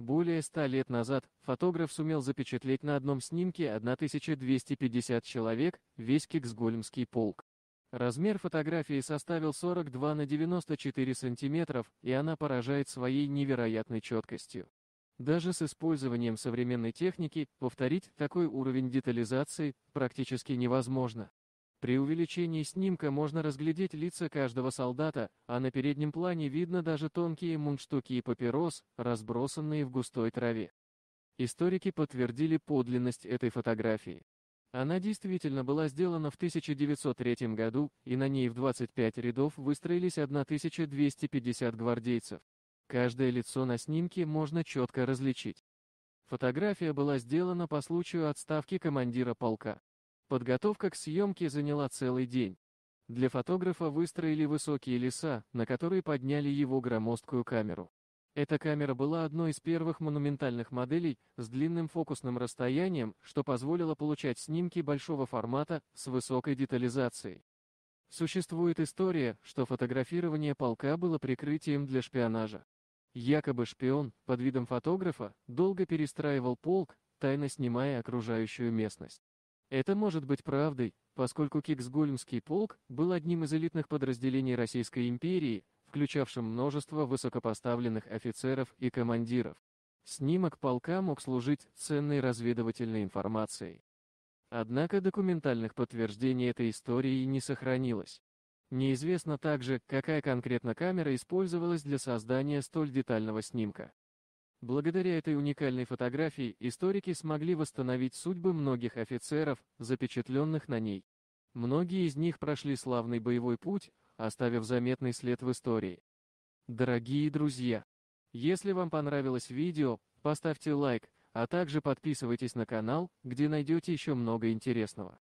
Более ста лет назад фотограф сумел запечатлеть на одном снимке 1250 человек, весь Кексгольмский полк. Размер фотографии составил 42 на 94 сантиметров, и она поражает своей невероятной четкостью. Даже с использованием современной техники повторить такой уровень детализации практически невозможно. При увеличении снимка можно разглядеть лица каждого солдата, а на переднем плане видно даже тонкие мундштуки и папирос, разбросанные в густой траве. Историки подтвердили подлинность этой фотографии. Она действительно была сделана в 1903 году, и на ней в 25 рядов выстроились 1250 гвардейцев. Каждое лицо на снимке можно четко различить. Фотография была сделана по случаю отставки командира полка. Подготовка к съемке заняла целый день. Для фотографа выстроили высокие леса, на которые подняли его громоздкую камеру. Эта камера была одной из первых монументальных моделей с длинным фокусным расстоянием, что позволило получать снимки большого формата с высокой детализацией. Существует история, что фотографирование полка было прикрытием для шпионажа. Якобы шпион, под видом фотографа, долго перестраивал полк, тайно снимая окружающую местность. Это может быть правдой, поскольку Киксгольмский полк был одним из элитных подразделений Российской империи, включавшим множество высокопоставленных офицеров и командиров. Снимок полка мог служить ценной разведывательной информацией. Однако документальных подтверждений этой истории не сохранилось. Неизвестно также, какая конкретно камера использовалась для создания столь детального снимка. Благодаря этой уникальной фотографии историки смогли восстановить судьбы многих офицеров, запечатленных на ней. Многие из них прошли славный боевой путь, оставив заметный след в истории. Дорогие друзья, если вам понравилось видео, поставьте лайк, а также подписывайтесь на канал, где найдете еще много интересного.